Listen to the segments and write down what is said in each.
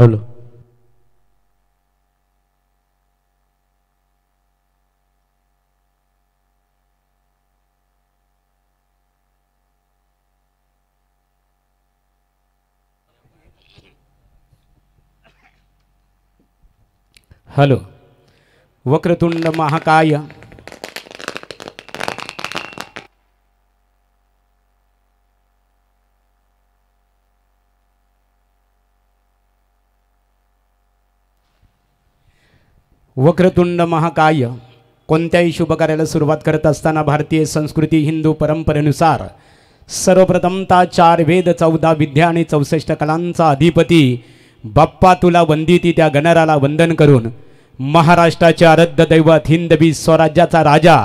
hello hello Vakratunda महाकाय वक्रतुंड महाकाय कोणत्याही शुभकार्याला सुरुवात करत असताना भारतीय संस्कृती हिंदू परंपरेनुसार सर्वप्रथमता चार वेद चौदा विद्या आणि चौसष्ट कलांचा अधिपती बाप्पा तुला वंदिती त्या गणराला वंदन करून महाराष्ट्राचे आराध्य दैवत हिंदबी स्वराज्याचा राजा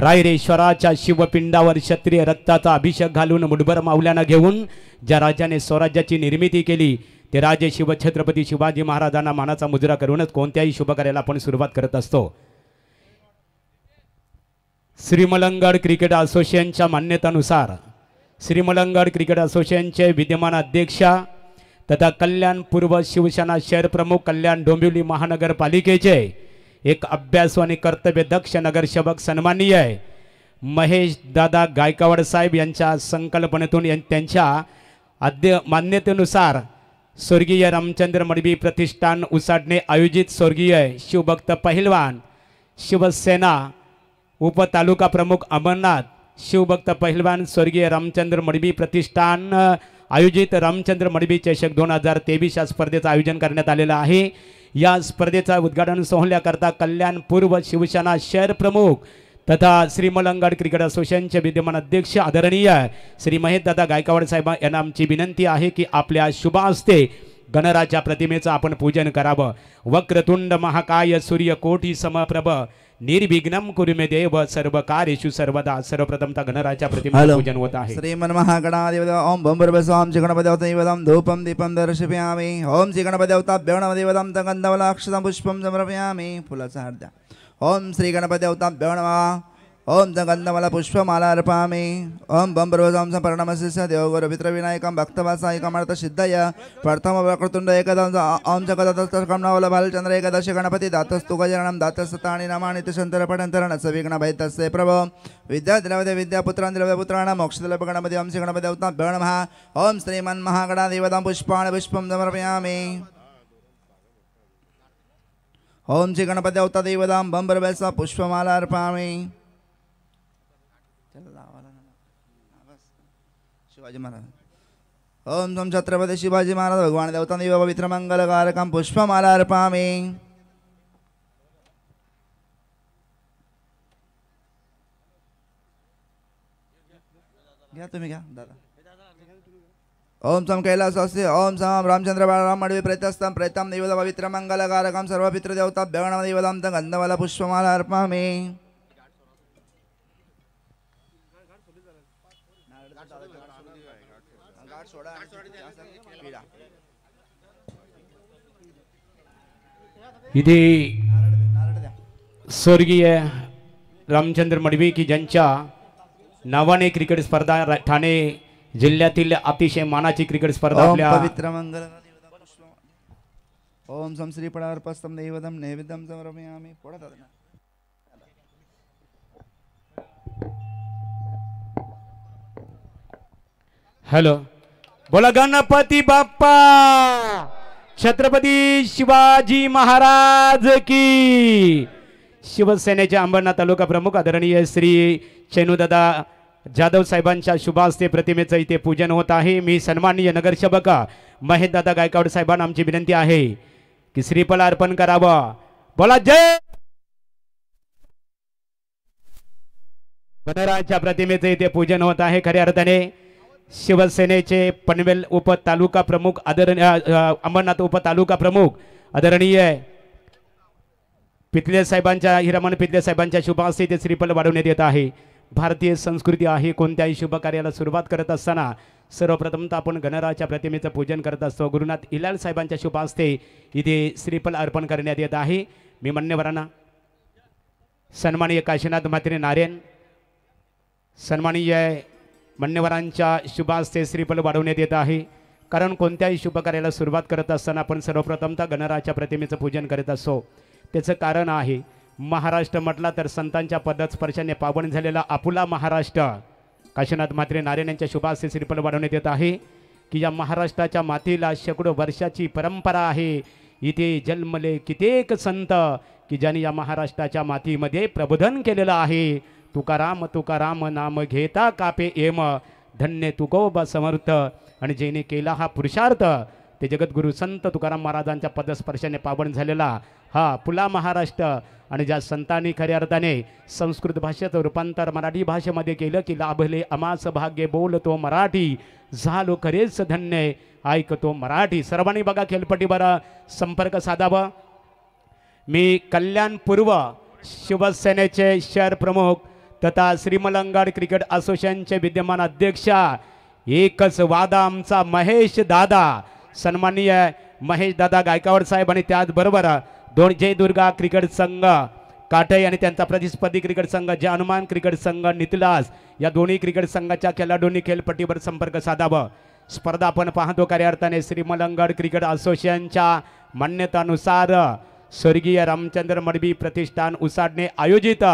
रायरेश्वराच्या शिवपिंडावर क्षत्रिय रक्ताचा अभिषेक घालून मुठभर मावल्यानं घेऊन ज्या राजाने स्वराज्याची निर्मिती केली ते शिव शिवछत्रपती शिवाजी महाराजांना मानाचा मुजरा करूनच कोणत्याही शुभकार्याला आपण सुरुवात करत असतो श्रीमलंगड क्रिकेट असोसिएशनच्या मान्यतानुसार श्रीमलंगड क्रिकेट असोसिएशनचे विद्यमान अध्यक्षा तथा कल्याण पूर्व शिवसेना शहर प्रमुख कल्याण डोंबिवली महानगरपालिकेचे एक अभ्यासू आणि कर्तव्य दक्ष नगरसेवक सन्माननीय महेश दादा गायकवाड साहेब यांच्या संकल्पनेतून त्यांच्या अध्य मान्यतेनुसार स्वर्गीय रामचंद्र मडबी प्रतिष्ठान उसाडणे आयोजित स्वर्गीय शिवभक्त पहिलवान शिवसेना उपतालुका प्रमुख अमरनाथ शिवभक्त पहिलवान स्वर्गीय रामचंद्र मडबी प्रतिष्ठान आयोजित रामचंद्र मडबी चषक दोन हजार तेवीस या स्पर्धेचं आयोजन करण्यात आलेलं आहे या स्पर्धेचा उद्घाटन सोहळ्याकरता कल्याण पूर्व शिवसेना शहर प्रमुख तथा श्री मलंगड क्रिकेट असोसिएशनचे विद्यमान अध्यक्ष आदरणीय श्री महेश दादा गायकवाड साहेब यांना आमची विनंती आहे की आपल्या शुभ असते गणराजा प्रतिमेचं आपण पूजन करावं वक्रतुंड महाकाय सूर्य सूर्यकोटी समप्रभ निर्विघ्नम कुरुमे देव सर्व कार्यशु सर्वदा सर्वप्रथमता गणराजा प्रतिमेचं पूजन होत आहे श्रीमन महागणादेव ओम भंबरबसाम चिकणपदेवताम धूपम दीपम दर्शपयामी ओम चिकणपदेवता गंधवला तगंधवलाक्षतम पुष्पम समर्पयामी फुलाचा हार ओम श्री गणपती अवतम भेवणवा ओम गंधमला पुष्पमाला अर्पामी ओम बम प्रभोजाम संपर्णमशिष्य सिद्धय प्रथम प्रथमप्रकृतुण्ड एकदं ओं जगदतस्तकं भालचंद्र एकदश गणपती दातस्तु गजरणं दातस्तताणि नमानि तिशन्तरपठन्तरण सविघ्नभयतस्य प्रभो विद्याद्रवद विद्यापुत्रान्द्रवदपुत्राण मोक्षदलभ गणपती ओम श्री गणपति अवतम नमः ओम श्रीमन्महागणाधिपदां पुष्पाण पुष्पं समर्पयामि ओम श्री गणपती अवता देवदाम बंबर बैसा पुष्पमाला अर्पामी शिवाजी महाराज ओम सोम छत्रपती शिवाजी महाराज भगवान देवता देव पवित्र मंगल पुष्पमाला अर्पामी घ्या तुम्ही घ्या दादा ओम सम कैलासस्य ओम सम रामचंद्र राम मडवे प्रैतस्तम प्रैतम निवद पवित्र मंगलकारकम सर्व पितृ देवता निवदम देवदं गंधवल पुष्पमाला अर्पामि स्वर्गीय रामचंद्र मडवे की जंच्या नावाने क्रिकेट स्पर्धा ठाणे जिल्ह्यातील अतिशय मानाची क्रिकेट स्पर्धा आपल्या पवित्र मंगल ओम श्री पडार्पस्तम नैवदम नैवेदम समर्पयामि पुढे हॅलो बोला गणपती बाप्पा छत्रपती शिवाजी महाराज की शिवसेनेच्या अंबरनाथ तालुका प्रमुख आदरणीय श्री चेनूदादा जाधव साहेबांच्या शुभास्ते प्रतिमेचं इथे पूजन होत आहे मी सन्माननीय नगरसेवक महेशदादा गायकवाड साहेबांना आमची विनंती आहे की श्रीफल अर्पण करावा बोला जय गणरायाच्या प्रतिमेचं इथे पूजन होत आहे खऱ्या अर्थाने शिवसेनेचे पनवेल उप तालुका प्रमुख आदरणीय अंबरनाथ उप तालुका प्रमुख आदरणीय पितले साहेबांच्या हिरामन पितले साहेबांच्या शुभास्ते इथे श्रीफल वाढवण्यात येत आहे भारतीय संस्कृती आहे कोणत्याही शुभकार्याला सुरुवात करत असताना सर्वप्रथम तर आपण गणराच्या प्रतिमेचं पूजन करत असतो गुरुनाथ इलाल साहेबांच्या शुभ हस्ते इथे श्रीफल अर्पण करण्यात येत आहे मी मान्यवरांना सन्मानीय काशीनाथ मात्रे नारायण सन्मानीय मान्यवरांच्या शुभ हस्ते श्रीफल वाढवण्यात येत आहे कारण कोणत्याही शुभ कार्याला सुरुवात करत असताना आपण सर्वप्रथम तर गणराच्या प्रतिमेचं पूजन करत असतो त्याचं कारण आहे महाराष्ट्र म्हटला तर संतांच्या पदस्पर्शाने पावन झालेला आपुला महाराष्ट्र काशीनाथ म्हात्रे नारायण यांच्या शुभाशी श्रीफल वाढवण्यात येत आहे की या महाराष्ट्राच्या मातीला शेकडो वर्षाची परंपरा आहे इथे जन्मले कित्येक संत की ज्यांनी या महाराष्ट्राच्या मातीमध्ये प्रबोधन केलेलं आहे तुकाराम तुकाराम नाम घेता कापे एम धन्य तुकोबा समर्थ आणि ज्याने केला हा पुरुषार्थ ते जगद्गुरू संत तुकाराम महाराजांच्या पदस्पर्शाने पावन झालेला हा पुला महाराष्ट्र आणि ज्या संतांनी खऱ्या अर्थाने संस्कृत भाषेचं रूपांतर मराठी भाषेमध्ये केलं की लाभले अमास भाग्य बोलतो मराठी झालो खरेच धन्य ऐकतो मराठी सर्वांनी बघा खेलपटी बरं संपर्क साधावा मी कल्याणपूर्व शिवसेनेचे शहर प्रमुख तथा श्रीमलंगड क्रिकेट असोसिएशनचे विद्यमान अध्यक्षा एकच वादा आमचा महेश दादा सन्माननीय महेश दादा गायकवाड साहेब आणि त्याचबरोबर दोन जय दुर्गा क्रिकेट संघ काटे आणि त्यांचा प्रतिस्पर्धी क्रिकेट संघ जय हनुमान क्रिकेट संघ नितलास या दोन्ही क्रिकेट संघाच्या खेळाडूंनी खेळपट्टीवर संपर्क साधावं स्पर्धा आपण पाहतो खऱ्या अर्थाने श्रीमलंगड क्रिकेट असोसिएशनच्या मान्यतानुसार स्वर्गीय रामचंद्र मडबी प्रतिष्ठान उसाडणे आयोजित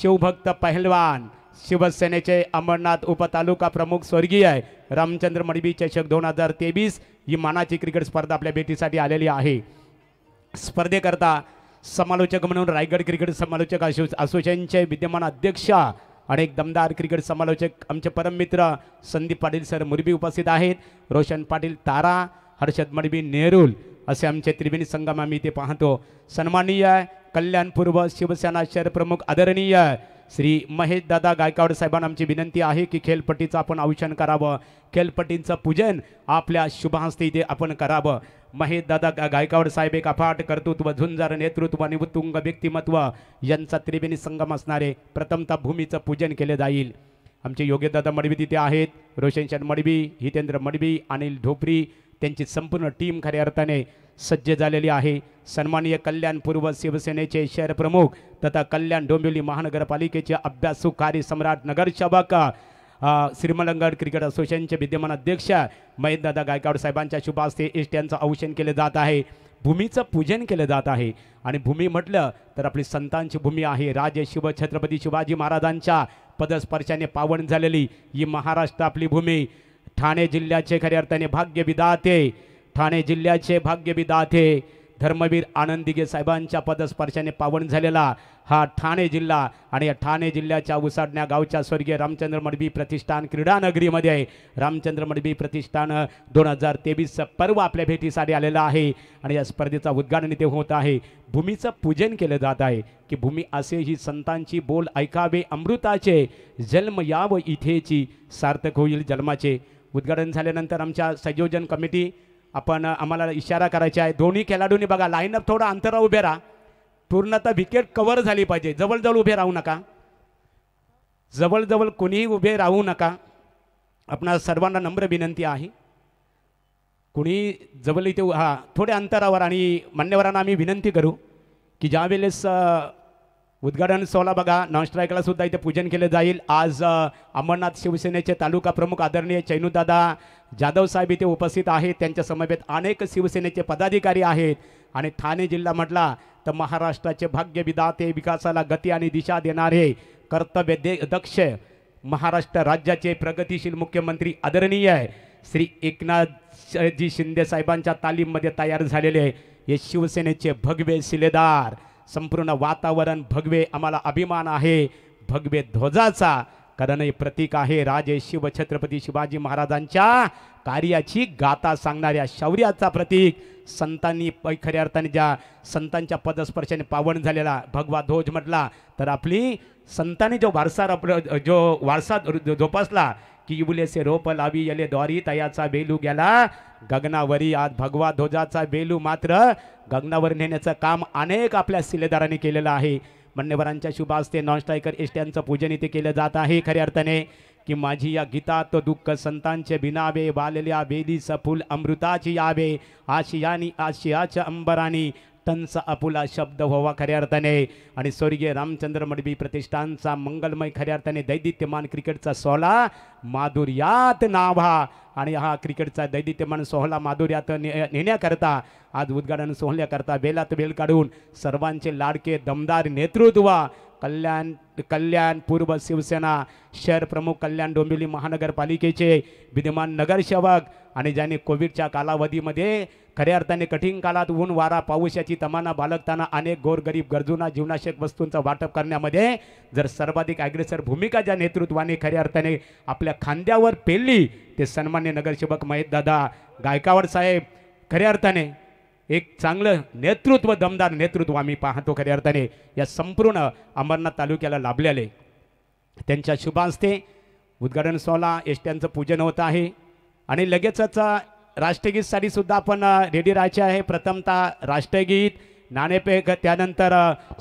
शिवभक्त पहलवान शिवसेनेचे अमरनाथ उपतालुका प्रमुख स्वर्गीय रामचंद्र मडबी चषक दोन हजार तेवीस ही मानाची क्रिकेट स्पर्धा आपल्या भेटीसाठी आलेली आहे स्पर्धेकरता समालोचक म्हणून रायगड क्रिकेट समालोचक असो असोसिएशनचे विद्यमान अध्यक्ष आणि एक दमदार क्रिकेट समालोचक आमचे परममित्र संदीप पाटील सर मुरबी उपस्थित आहेत रोशन पाटील तारा हर्षद मडबी नेहरूल असे आमचे त्रिवेणी संगम आम्ही इथे पाहतो सन्माननीय कल्याणपूर्व शिवसेना शहर प्रमुख आदरणीय श्री महेश दादा गायकवाड साहेबांना आमची विनंती आहे की खेलपट्टीचं आपण औषण करावं खेलपट्टींचं पूजन आपल्या शुभहस्ते इथे आपण करावं महेश गा गायकवाड साहेब एक अफाट कर्तृत्व झुंजार नेतृत्व आणि उत्तुंग व्यक्तिमत्व यांचा त्रिवेणी संगम असणारे प्रथमता भूमीचं पूजन केलं जाईल आमचे दादा मडवी तिथे आहेत रोशनशन मडवी हितेंद्र मडवी अनिल ढोपरी त्यांची संपूर्ण टीम खऱ्या अर्थाने सज्ज झालेली आहे सन्माननीय कल्याण पूर्व शिवसेनेचे शहर प्रमुख तथा कल्याण डोंबिवली महानगरपालिकेचे अभ्यासू सम्राट नगरसेवक श्रीमलंगड क्रिकेट असोसिएशनचे विद्यमान अध्यक्ष महेंद्रदा गायकवाड साहेबांच्या शुभ हस्ते यांचं औषण केले जात आहे भूमीचं पूजन केलं जात आहे आणि भूमी म्हटलं तर आपली संतांची भूमी आहे राजे शिव छत्रपती शिवाजी महाराजांच्या पदस्पर्शाने पावन झालेली ही महाराष्ट्र आपली भूमी ठाणे जिल्ह्याचे खऱ्या अर्थाने भाग्य विदाते ठाणे जिल्ह्याचे भाग्यविदाते धर्मवीर आनंदिगे साहेबांच्या पदस्पर्शाने पावन झालेला हा ठाणे जिल्हा आणि या ठाणे जिल्ह्याच्या उसाडण्या गावच्या स्वर्गीय रामचंद्र मडबी प्रतिष्ठान क्रीडानगरीमध्ये आहे रामचंद्र मडबी प्रतिष्ठान दोन हजार तेवीसचं पर्व आपल्या भेटीसाठी आलेलं आहे आणि या स्पर्धेचा उद्घाटन इथे होत आहे भूमीचं पूजन केलं जात आहे की भूमी असे ही संतांची बोल ऐकावे अमृताचे जन्म याव इथेची सार्थक होईल जन्माचे उद्घाटन झाल्यानंतर आमच्या संयोजन कमिटी आपण आम्हाला इशारा करायचा आहे दोन्ही खेळाडूंनी बघा लाईनअप थोडं अंतरावर उभे राहा पूर्णतः विकेट कवर झाली पाहिजे जवळजवळ उभे राहू नका जवळजवळ कोणीही उभे राहू नका आपणा सर्वांना नम्र विनंती आहे कुणी जवळ इथे हा थोड्या अंतरावर आणि मान्यवरांना आम्ही विनंती करू की ज्यावेळेस उद्घाटन सोहळा बघा नॉनस्ट्राईकला सुद्धा इथे पूजन केलं जाईल आज अमरनाथ शिवसेनेचे तालुका प्रमुख आदरणीय चैनूदादा जाधव साहेब इथे उपस्थित आहेत त्यांच्या समवेत अनेक शिवसेनेचे पदाधिकारी आहेत आणि ठाणे जिल्हा म्हटला तर महाराष्ट्राचे भाग्य विधाते विकासाला गती आणि दिशा देणारे कर्तव्य दे दक्ष महाराष्ट्र राज्याचे प्रगतिशील मुख्यमंत्री आदरणीय श्री एकनाथजी शिंदे साहेबांच्या तालीममध्ये तयार झालेले हे शिवसेनेचे भगवे शिलेदार संपूर्ण वातावरण भगवे आम्हाला अभिमान आहे भगवे ध्वजाचा कारण हे प्रतीक आहे राजे शिव छत्रपती शिवाजी महाराजांच्या कार्याची गाथा सांगणाऱ्या शौर्याचा प्रतीक संतांनी खऱ्या अर्थाने ज्या संतांच्या पदस्पर्शाने पावन झालेला भगवा ध्वज म्हटला तर आपली संतांनी जो वारसा जो वारसा जोपासला की बुलेसे रोप लावी यले द्वारी तयाचा बेलू गेला गगनावरी आज भगवा ध्वजाचा बेलू मात्र गगनावर नेण्याचं काम अनेक आपल्या सिलेदारांनी केलेलं आहे मान्यवरांच्या असते नॉन स्ट्रायकर इष्ट्यांचं पूजन इथे केलं जात आहे खऱ्या अर्थाने की माझी या गीतात दुःख संतांचे बिनावे वालल्या बेदी सफुल अमृताची यावे आशियानी आशियाच्या अंबरानी तंचा अपुला शब्द व्हावा खऱ्या अर्थाने आणि स्वर्गीय रामचंद्र मडबी प्रतिष्ठानचा मंगलमय खऱ्या अर्थाने दैदित्यमान क्रिकेटचा सोहळा माधुर्यात नावा आणि हा क्रिकेटचा दैदित्यमान सोहळा माधुर्यात ने नेण्याकरता आज उद्घाटन सोहळ्याकरता बेलात बेल काढून सर्वांचे लाडके दमदार नेतृत्व कल्याण कल्याण पूर्व शिवसेना शहर प्रमुख कल्याण डोंबिवली महानगरपालिकेचे विद्यमान नगरसेवक आणि ज्यांनी कोविडच्या कालावधीमध्ये खऱ्या अर्थाने कठीण काळात ऊन वारा पाऊस याची तमाना बालकताना अनेक गोरगरीब गरजूंना जीवनाशक वस्तूंचं वाटप करण्यामध्ये जर सर्वाधिक अग्रेसर भूमिका ज्या नेतृत्वाने खऱ्या अर्थाने आपल्या खांद्यावर पेलली ते सन्मान्य नगरसेवक दादा गायकावड साहेब खऱ्या अर्थाने एक चांगलं नेतृत्व दमदार नेतृत्व आम्ही पाहतो खऱ्या अर्थाने या संपूर्ण अंबरनाथ तालुक्याला लाभलेले त्यांच्या शुभांस्ते उद्घाटन सोहळा येष्ट्यांचं पूजन होत आहे आणि लगेचच राष्ट्रगीतसाठी सुद्धा आपण रेडी राहायचे आहे प्रथमतः राष्ट्रगीत नाणेपेक त्यानंतर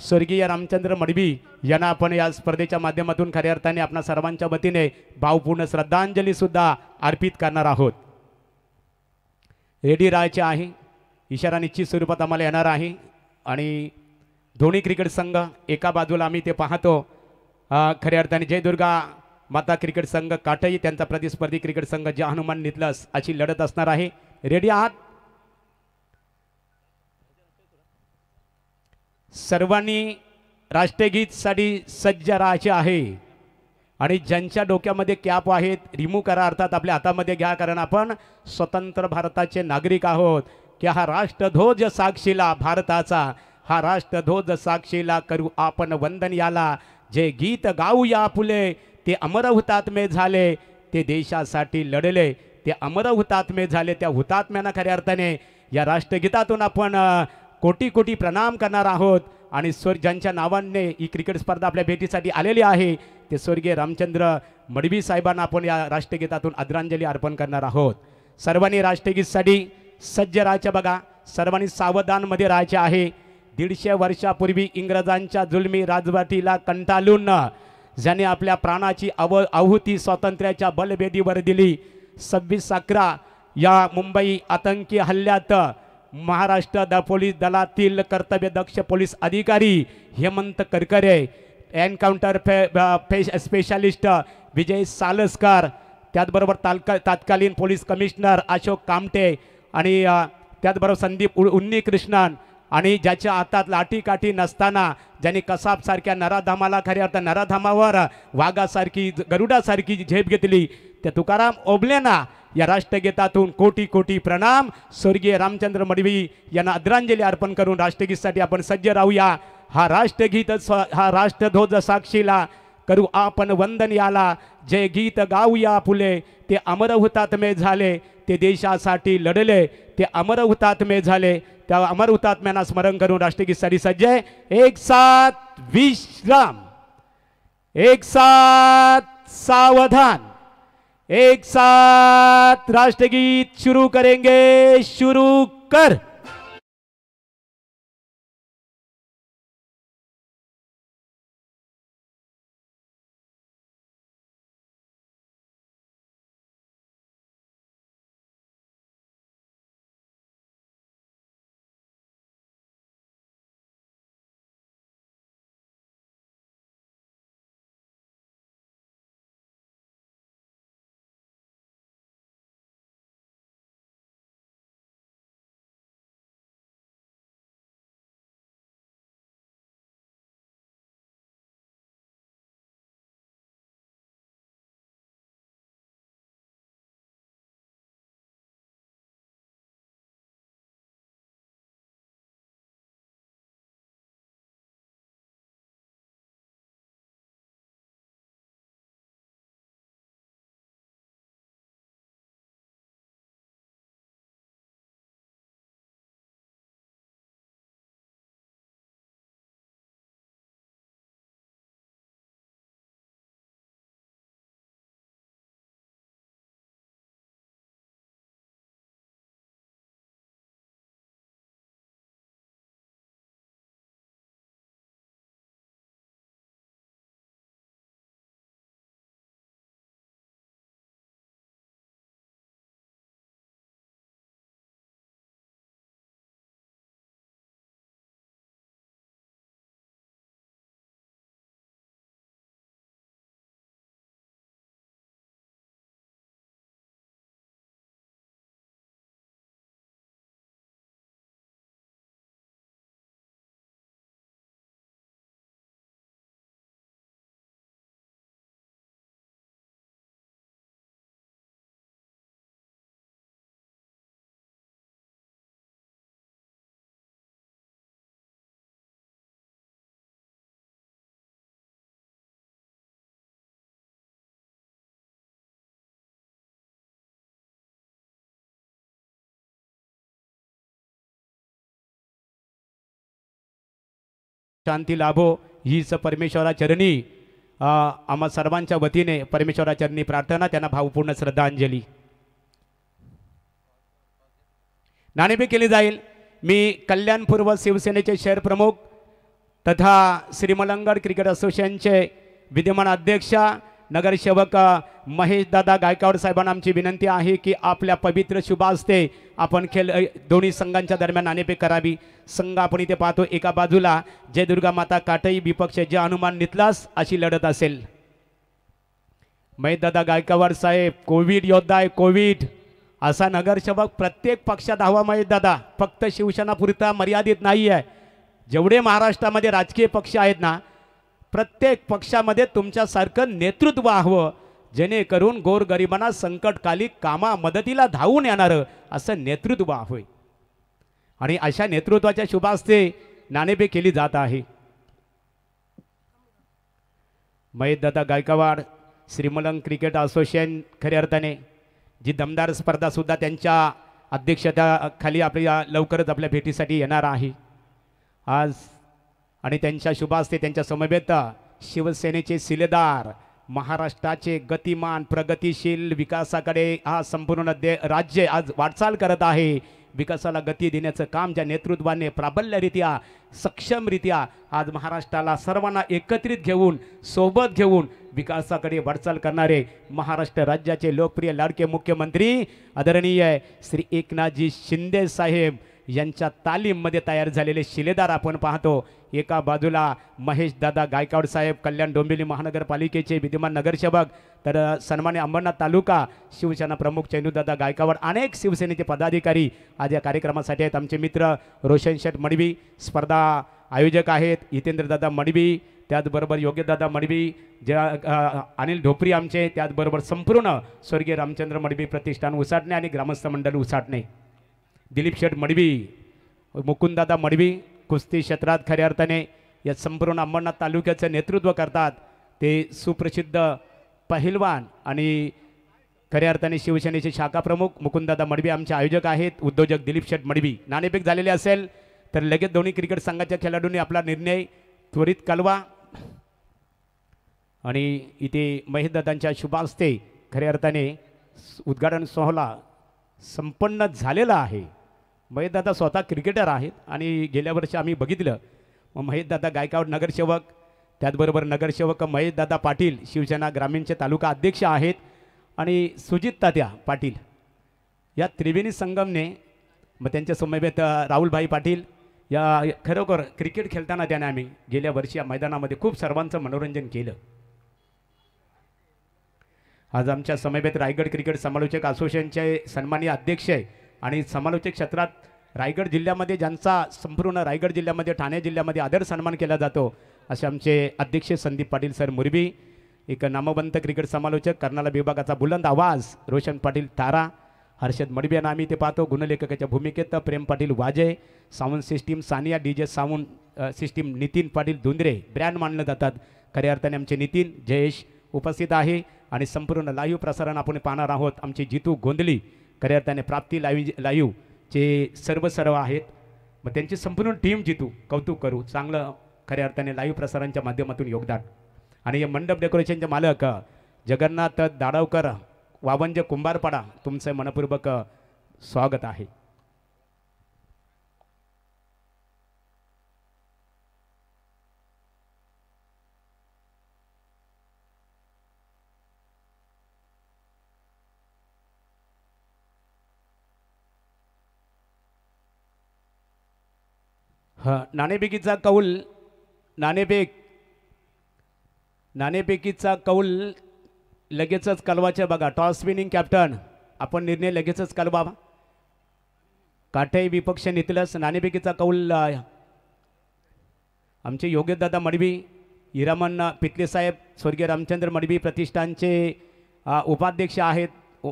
स्वर्गीय रामचंद्र मडवी यांना आपण या स्पर्धेच्या माध्यमातून खऱ्या अर्थाने आपल्या सर्वांच्या वतीने भावपूर्ण श्रद्धांजलीसुद्धा अर्पित करणार आहोत रेडी राहायचे आहे इशारा निश्चित स्वरूपात आम्हाला येणार आहे आणि धोनी क्रिकेट संघ एका बाजूला आम्ही ते पाहतो खऱ्या अर्थाने जयदुर्गा माता क्रिकेट संघ काटई त्यांचा प्रतिस्पर्धी क्रिकेट संघ जे हनुमान नितलस अशी लढत असणार आहे रेडी आहात सर्वांनी राष्ट्रगीतसाठी सज्ज राहायचे आहे आणि ज्यांच्या डोक्यामध्ये कॅप आहेत रिमूव्ह करा अर्थात आपल्या हातामध्ये घ्या कारण आपण स्वतंत्र भारताचे नागरिक आहोत की हा राष्ट्रध्वज साक्षीला भारताचा हा राष्ट्रध्वज साक्षीला करू आपण वंदन याला जे गीत गाऊया फुले ते अमर हुतात्मे झाले ते देशासाठी लढले ते अमर हुतात्मे झाले त्या हुतात्म्यांना खऱ्या अर्थाने या राष्ट्रगीतातून आपण कोटी कोटी प्रणाम करणार आहोत आणि स्वर ज्यांच्या नावाने ही क्रिकेट स्पर्धा आपल्या भेटीसाठी आलेली आहे ते स्वर्गीय रामचंद्र मडवी साहेबांना आपण या राष्ट्रगीतातून आदरांजली अर्पण करणार आहोत सर्वांनी राष्ट्रगीतसाठी सज्ज राहायचे बघा सर्वांनी सावधानमध्ये राहायचे आहे दीडशे वर्षापूर्वी इंग्रजांच्या जुलमी राजवटीला कंटाळून ज्याने आपल्या प्राणाची अव आहुती स्वातंत्र्याच्या बलभेदीवर दिली सव्वीस अकरा या मुंबई आतंकी हल्ल्यात महाराष्ट्र द पोलीस दलातील कर्तव्यदक्ष पोलीस अधिकारी हेमंत करकरे एन्काउंटर फे फे स्पेशालिस्ट विजय सालसकर त्याचबरोबर तालका तात्कालीन पोलीस कमिशनर अशोक कामटे आणि त्याचबरोबर संदीप उ उन्नी कृष्णन आणि ज्याच्या हातात लाठी काठी नसताना ज्यांनी कसाबसारख्या नराधामाला खऱ्या अर्थ नराधामावर वाघासारखी गरुडासारखी झेप घेतली त्या तुकाराम ओबलेना या राष्ट्रगीतातून कोटी कोटी प्रणाम स्वर्गीय रामचंद्र मडवी यांना आदरांजली अर्पण करून राष्ट्रगीतसाठी आपण सज्ज राहूया हा राष्ट्रगीत हा राष्ट्रध्वज साक्षीला करू आपण वंदन याला जे गीत गाऊया फुले ते अमर हुतात्मे झाले ते देशासाठी लढले ते अमर हुतात्मे झाले त्या अमर हुतात्म्यांना स्मरण करून राष्ट्रगीतसाठी सज्ज आहे एक साथ विश्राम एक साथ सावधान एक साथ राष्ट्रगीत सुरू करेंगे शुरू कर शांती लाभो हीच परमेश्वरा चरणी आम्हा सर्वांच्या वतीने परमेश्वरा चरणी प्रार्थना त्यांना भावपूर्ण श्रद्धांजली नाणेबी केली जाईल मी कल्याणपूर्व शिवसेनेचे शहर प्रमुख तथा श्रीमलंगड क्रिकेट असोसिएशनचे विद्यमान अध्यक्षा नगरसेवक महेशदादा गायकवाड साहेबांना आमची विनंती आहे की आपल्या पवित्र शुभा असते आपण खेळ दोन्ही संघांच्या दरम्यान नाणेपे करावी संघ आपण इथे पाहतो एका बाजूला जय दुर्गा माता काटई विपक्ष जे हनुमान नितलास अशी लढत असेल महेशदादा गायकवाड साहेब कोविड योद्धा आहे कोविड असा नगरसेवक प्रत्येक पक्षात हवा दादा फक्त शिवसेना पुरता मर्यादित नाही आहे जेवढे महाराष्ट्रामध्ये राजकीय पक्ष आहेत ना प्रत्येक पक्षामध्ये तुमच्यासारखं नेतृत्व हवं जेणेकरून गोरगरिबांना संकटकाली कामा मदतीला धावून येणारं असं नेतृत्व हवं आणि अशा नेतृत्वाच्या शुभास्ते नाणेपे केली जात आहे महेशदादा गायकवाड श्रीमलंग क्रिकेट असोसिएशन खऱ्या अर्थाने जी दमदार स्पर्धासुद्धा त्यांच्या अध्यक्षतेखाली आपल्या लवकरच आपल्या भेटीसाठी येणार आहे आज आणि त्यांच्या शुभास्ते त्यांच्या समवेत शिवसेनेचे शिलेदार महाराष्ट्राचे गतिमान प्रगतिशील विकासाकडे हा संपूर्ण दे राज्य आज वाटचाल करत आहे विकासाला गती देण्याचं काम ज्या नेतृत्वाने प्राबल्यरित्या सक्षमरित्या आज महाराष्ट्राला सर्वांना एकत्रित घेऊन सोबत घेऊन विकासाकडे वाटचाल करणारे महाराष्ट्र राज्याचे लोकप्रिय लाडके मुख्यमंत्री आदरणीय श्री एकनाथजी शिंदे साहेब यांच्या तालीममध्ये तयार झालेले शिलेदार आपण पाहतो एका बाजूला महेश दादा गायकवाड साहेब कल्याण डोंबिवली महानगरपालिकेचे विद्यमान नगरसेवक तर सन्मान्य अंबरनाथ तालुका शिवसेना प्रमुख चैनूदादा गायकवाड अनेक शिवसेनेचे पदाधिकारी आज या कार्यक्रमासाठी आहेत आमचे मित्र रोशन शेठ मडवी स्पर्धा आयोजक आहेत हितेंद्रदादा मडवी त्याचबरोबर योग्यदादा मडवी ज्या अनिल ढोपरी आमचे त्याचबरोबर संपूर्ण स्वर्गीय रामचंद्र मडवी प्रतिष्ठान उसाटणे आणि ग्रामस्थ मंडळ उसाटणे दिलीप शेठ मडवी मुकुंददादा मडवी कुस्ती क्षेत्रात खऱ्या अर्थाने या संपूर्ण अंबरनाथ तालुक्याचं नेतृत्व करतात ते सुप्रसिद्ध पहिलवान आणि खऱ्या अर्थाने शिवसेनेचे शाखा प्रमुख मुकुंददादा मडवी आमचे आयोजक आहेत उद्योजक दिलीप शेठ मडवी नाणेपेक झालेले असेल तर लगेच दोन्ही क्रिकेट संघाच्या खेळाडूंनी आपला निर्णय त्वरित कलवा आणि इथे महेशदादांच्या हस्ते खऱ्या अर्थाने उद्घाटन सोहळा संपन्न झालेला आहे महेशदादा स्वतः क्रिकेटर आहेत आणि गेल्या वर्षी आम्ही बघितलं मग महेशदादा गायकावड नगरसेवक त्याचबरोबर नगरसेवक महेशदादा पाटील शिवसेना ग्रामीणचे तालुका अध्यक्ष आहेत आणि सुजित तात्या पाटील या त्रिवेणी संगमने मग त्यांच्या समवेत राहुलभाई पाटील या खरोखर क्रिकेट खेळताना त्याने आम्ही गेल्या वर्षी या मैदानामध्ये खूप सर्वांचं मनोरंजन केलं आज आमच्या समवेत रायगड क्रिकेट समालोचक असोसिएशनचे सन्मानीय अध्यक्ष आहे आणि समालोचक क्षेत्रात रायगड जिल्ह्यामध्ये ज्यांचा संपूर्ण रायगड जिल्ह्यामध्ये ठाणे जिल्ह्यामध्ये आदर सन्मान केला जातो असे आमचे अध्यक्ष संदीप पाटील सर मुरबी एक नामवंत क्रिकेट समालोचक कर्नाला विभागाचा बुलंद आवाज रोशन पाटील तारा हर्षद मडबी यांना आम्ही ते पाहतो गुणलेखकाच्या भूमिकेत Prem Patil Waje sound system Sania D J sound system Nitin Patil Dhundre brand मानले जातात खऱ्या अर्थाने आमचे नितीन जयेश उपस्थित आहे आणि संपूर्ण लाईव्ह प्रसारण आपण पाहणार आहोत आमचे जितू गोंदली खऱ्या अर्थाने प्राप्ती लाईव्ह जे सर्व सर्व आहेत मग त्यांची संपूर्ण टीम जितू कौतुक करू चांगलं खऱ्या अर्थाने लाईव्ह प्रसारांच्या माध्यमातून योगदान आणि हे मंडप डेकोरेशनचे मालक जगन्नाथ दाडावकर वावंज कुंभारपाडा तुमचं मनपूर्वक स्वागत आहे नाणेपिकीचा कौल नाणेपेक नाणेपेकीचा कौल लगेचच कलवाच्या बघा टॉस विनिंग कॅप्टन आपण निर्णय लगेचच कलवा काठे विपक्ष नेतलंच नाणेपिकीचा कौल आमचे योगेशदादा मडवी हिरामन पितले साहेब स्वर्गीय रामचंद्र मडवी प्रतिष्ठानचे उपाध्यक्ष आहेत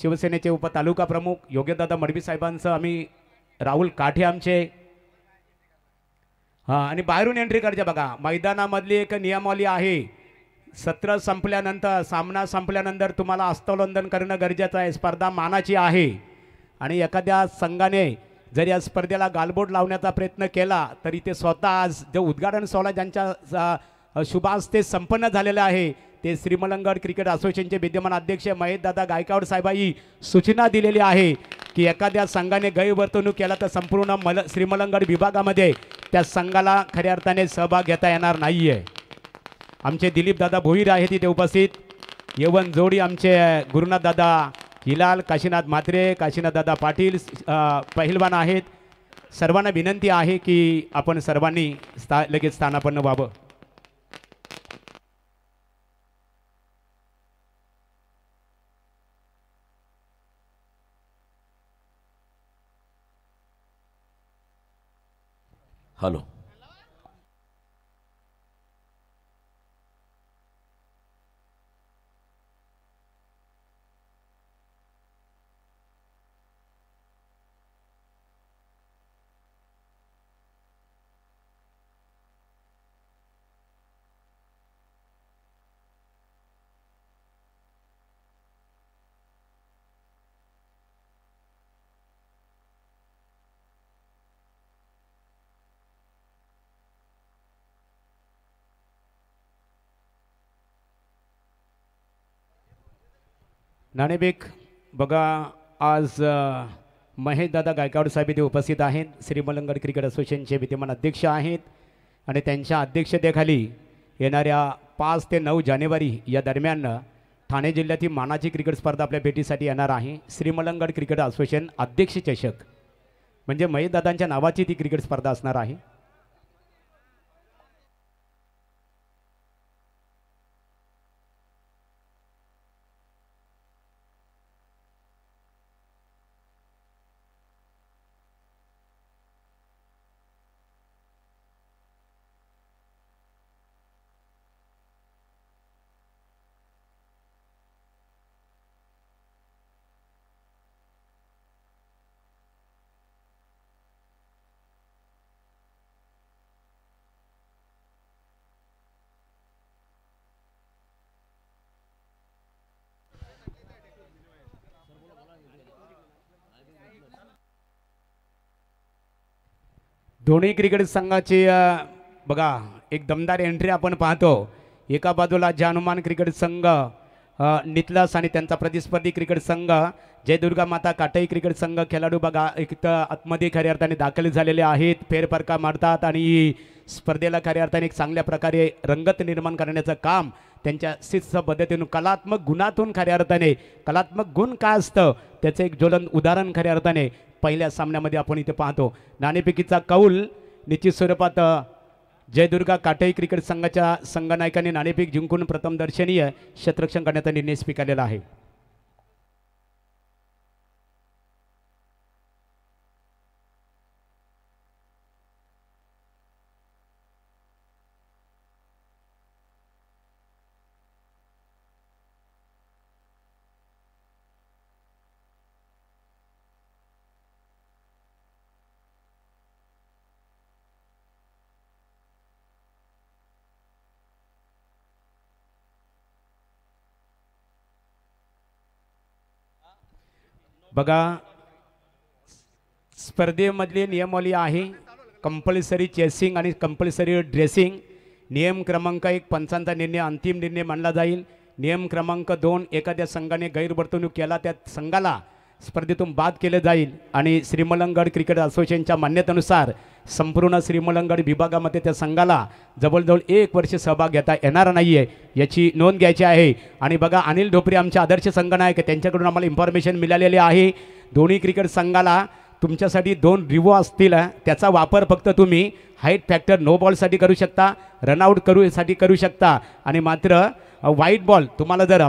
शिवसेनेचे उपतालुका प्रमुख योगेशदादा मडवी साहेबांचं आम्ही राहुल काठे आमचे हां आणि बाहेरून एंट्री करते बघा मैदानामधली एक नियमावली आहे सत्र संपल्यानंतर सामना संपल्यानंतर तुम्हाला हस्तोलंदन करणं गरजेचं आहे स्पर्धा मानाची आहे आणि एखाद्या संघाने जर या स्पर्धेला गालबोट लावण्याचा प्रयत्न केला तरी ते स्वतः आज जे उद्घाटन सोहळा ज्यांच्या शुभास संपन्न झालेलं आहे ते श्रीमलंगड क्रिकेट असोसिएशनचे विद्यमान अध्यक्ष महेश दादा गायकावड साहेबांनी सूचना दिलेली आहे की एखाद्या संघाने गैरवर्तणूक केला तर संपूर्ण मल श्रीमलंगड विभागामध्ये त्या संघाला खऱ्या अर्थाने सहभाग घेता येणार नाही आहे आमचे दादा भोईर आहे तिथे उपस्थित यवन जोडी आमचे गुरुनाथ दादा हिलाल काशीनाथ म्हात्रे काशीनाथदादा पाटील पहिलवान आहेत सर्वांना विनंती आहे की आपण सर्वांनी स्था लगेच स्थानापन्न व्हावं हॅलो नाणेबेक बघा आज महेशदादा गायकवाड साहेब इथे उपस्थित आहेत श्री मलंगड क्रिकेट असोसिएशनचे विद्यमान अध्यक्ष आहेत आणि त्यांच्या अध्यक्षतेखाली येणाऱ्या पाच ते नऊ जानेवारी या दरम्यान ठाणे जिल्ह्यातील मानाची क्रिकेट स्पर्धा आपल्या भेटीसाठी येणार आहे श्रीमलंगड क्रिकेट असोसिएशन अध्यक्ष चषक म्हणजे महेशदादांच्या नावाची ती क्रिकेट स्पर्धा असणार आहे दोन्ही क्रिकेट संघाची बघा एक दमदार एंट्री आपण पाहतो एका बाजूला जानुमान क्रिकेट संघ नितलस आणि त्यांचा प्रतिस्पर्धी क्रिकेट संघ जयदुर्गा माता काटई क्रिकेट संघ खेळाडू बघा एक तर आतमध्ये खऱ्या अर्थाने दाखल झालेले आहेत फेरफरका मारतात आणि स्पर्धेला खऱ्या अर्थाने एक चांगल्या प्रकारे रंगत निर्माण करण्याचं काम त्यांच्या शिस्त पद्धतीनं कलात्मक गुणातून खऱ्या अर्थाने कलात्मक गुण काय असतं त्याचं एक ज्वलन उदाहरण खऱ्या अर्थाने पहिल्या सामन्यामध्ये आपण इथे पाहतो नाणेपिकीचा कौल निश्चित स्वरूपात जयदुर्गा काटई क्रिकेट संघाच्या संघनायकाने नाणेपीक जिंकून प्रथम दर्शनीय क्षेत्ररक्षण करण्याचा निर्णय स्वीकारलेला आहे बघा स्पर्धेमधली नियमावली आहे कंपल्सरी चेसिंग आणि कंपल्सरी ड्रेसिंग नियम क्रमांक एक पंचांचा निर्णय अंतिम निर्णय मानला जाईल नियम क्रमांक दोन एखाद्या संघाने गैरवर्तणूक केला त्या संघाला स्पर्धेतून बाद केले जाईल आणि श्रीमलंगड क्रिकेट असोसिएशनच्या मान्यतेनुसार संपूर्ण श्रीमलंगड विभागामध्ये त्या संघाला जवळजवळ एक वर्ष सहभाग घेता येणार नाही आहे याची नोंद घ्यायची आहे आणि बघा अनिल ढोपरे आमचे आदर्श संगनायक त्यांच्याकडून आम्हाला इन्फॉर्मेशन मिळालेली आहे दोन्ही क्रिकेट संघाला तुमच्यासाठी दोन रिवो असतील त्याचा वापर फक्त तुम्ही हाईट फॅक्टर नो बॉलसाठी करू शकता रनआउट करूसाठी करू शकता आणि मात्र व्हाईट बॉल तुम्हाला जर